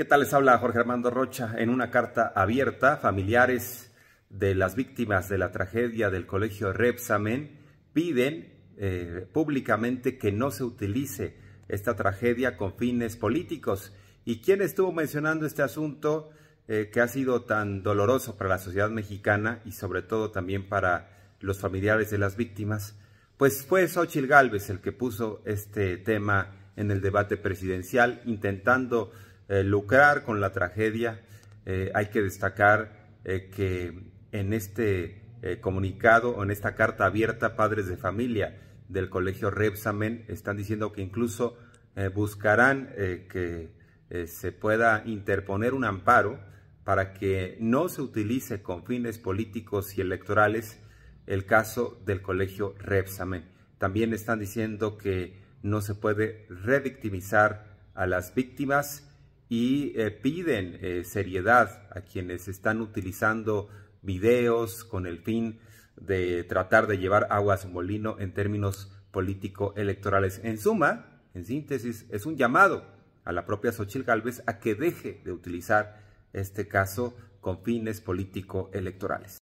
¿Qué tal les habla Jorge Armando Rocha? En una carta abierta, familiares de las víctimas de la tragedia del colegio Repsamen piden eh, públicamente que no se utilice esta tragedia con fines políticos. ¿Y quién estuvo mencionando este asunto eh, que ha sido tan doloroso para la sociedad mexicana y sobre todo también para los familiares de las víctimas? Pues fue Xochitl Gálvez el que puso este tema en el debate presidencial intentando eh, lucrar con la tragedia. Eh, hay que destacar eh, que en este comunicado o en esta carta abierta, padres de familia del colegio Repsamen están diciendo que incluso buscarán que se pueda interponer un amparo para que no se utilice con fines políticos y electorales el caso del colegio Repsamen. También están diciendo que no se puede revictimizar a las víctimas y eh, piden eh, seriedad a quienes están utilizando videos con el fin de tratar de llevar agua a su molino en términos político-electorales. En suma, en síntesis, es un llamado a la propia Sochil Galvez a que deje de utilizar este caso con fines político-electorales.